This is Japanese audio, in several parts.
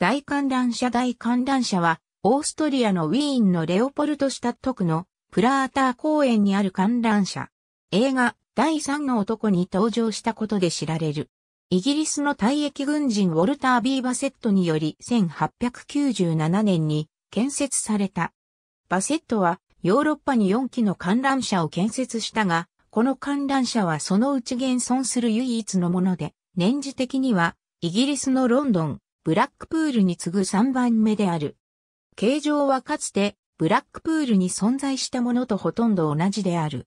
大観覧車大観覧車は、オーストリアのウィーンのレオポルトシタット区のプラーター公園にある観覧車。映画、第3の男に登場したことで知られる。イギリスの退役軍人ウォルター・ビー・バセットにより1897年に建設された。バセットはヨーロッパに4機の観覧車を建設したが、この観覧車はそのうち現存する唯一のもので、年次的にはイギリスのロンドン、ブラックプールに次ぐ3番目である。形状はかつて、ブラックプールに存在したものとほとんど同じである。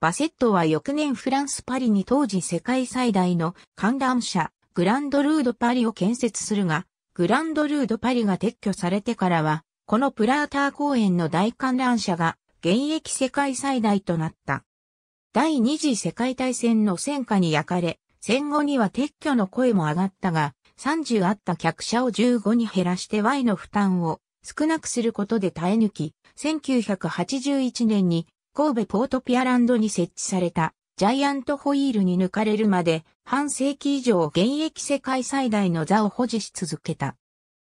バセットは翌年フランスパリに当時世界最大の観覧車、グランドルードパリを建設するが、グランドルードパリが撤去されてからは、このプラーター公園の大観覧車が現役世界最大となった。第二次世界大戦の戦火に焼かれ、戦後には撤去の声も上がったが、30あった客車を15に減らして Y の負担を少なくすることで耐え抜き、1981年に神戸ポートピアランドに設置されたジャイアントホイールに抜かれるまで半世紀以上現役世界最大の座を保持し続けた。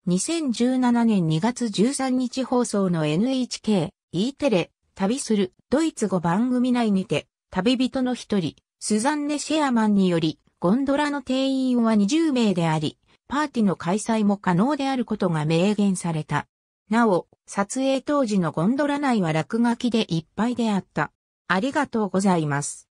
2017年2月13日放送の NHK、E テレ、旅するドイツ語番組内にて、旅人の一人、スザンネ・シェアマンにより、ゴンドラの定員は20名であり、パーティの開催も可能であることが明言された。なお、撮影当時のゴンドラ内は落書きでいっぱいであった。ありがとうございます。